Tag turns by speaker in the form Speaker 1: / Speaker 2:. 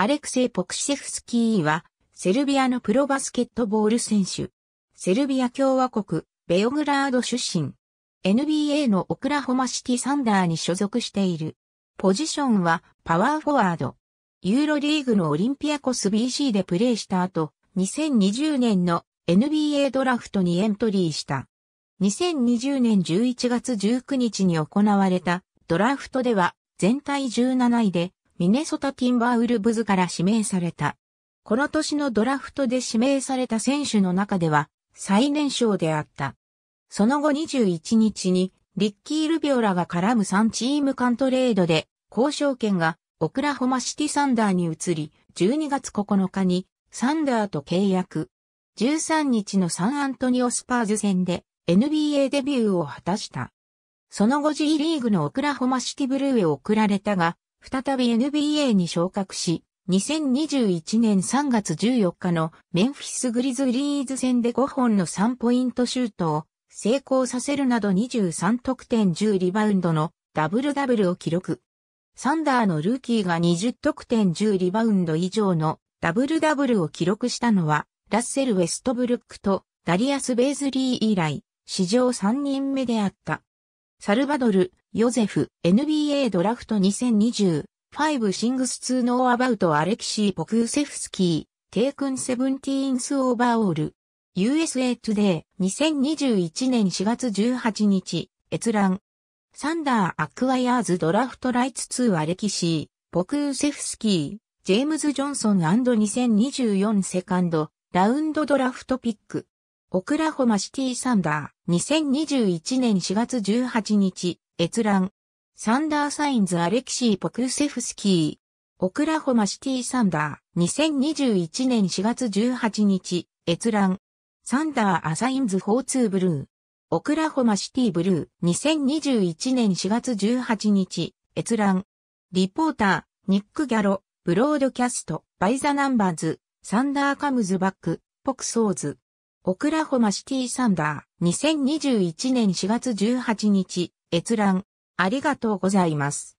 Speaker 1: アレクセイ・ポクシェフスキーは、セルビアのプロバスケットボール選手。セルビア共和国、ベオグラード出身。NBA のオクラホマシティサンダーに所属している。ポジションはパワーフォワード。ユーロリーグのオリンピアコス BC でプレーした後、2020年の NBA ドラフトにエントリーした。2020年11月19日に行われたドラフトでは全体17位でミネソタ・ティンバーウルブズから指名された。この年のドラフトで指名された選手の中では最年少であった。その後21日にリッキー・ルビオラが絡む3チーム間トレードで交渉権がオクラホマシティ・サンダーに移り、12月9日にサンダーと契約。13日のサンアントニオ・スパーズ戦で NBA デビューを果たした。その後 G リーグのオクラホマシティブルーへ送られたが、再び NBA に昇格し、2021年3月14日のメンフィスグリズリーズ戦で5本の3ポイントシュートを成功させるなど23得点10リバウンドのダブルダブルを記録。サンダーのルーキーが20得点10リバウンド以上のダブルダブルを記録したのは、ラッセル・ウェストブルックとダリアス・ベイズリー以来、史上3人目であった。サルバドル、ヨゼフ、NBA ドラフト2020、5ァイブシン2ス n o w a b o u アレキシー・ポクーセフスキー、テイクンセブンティーンスオーバーオール。USA トゥデー、2021年4月18日、閲覧。サンダー・アクワイアーズ・ドラフト・ライツ2アレキシー、ポクーセフスキー、ジェームズ・ジョンソン &2024 セカンド、ラウンドドラフトピック。オクラホマシティサンダー、2021年4月18日、閲覧。サンダーサインズアレキシー・ポクセフスキー。オクラホマシティサンダー、2021年4月18日、閲覧。サンダー・アサインズ・フォーツー・ブルー。オクラホマシティ・ブルー、2021年4月18日、閲覧。リポーター、ニック・ギャロ、ブロードキャスト、バイザ・ナンバーズ、サンダー・カムズ・バック、ポクソーズ。オクラホマシティサンダー、2021年4月18日、閲覧、ありがとうございます。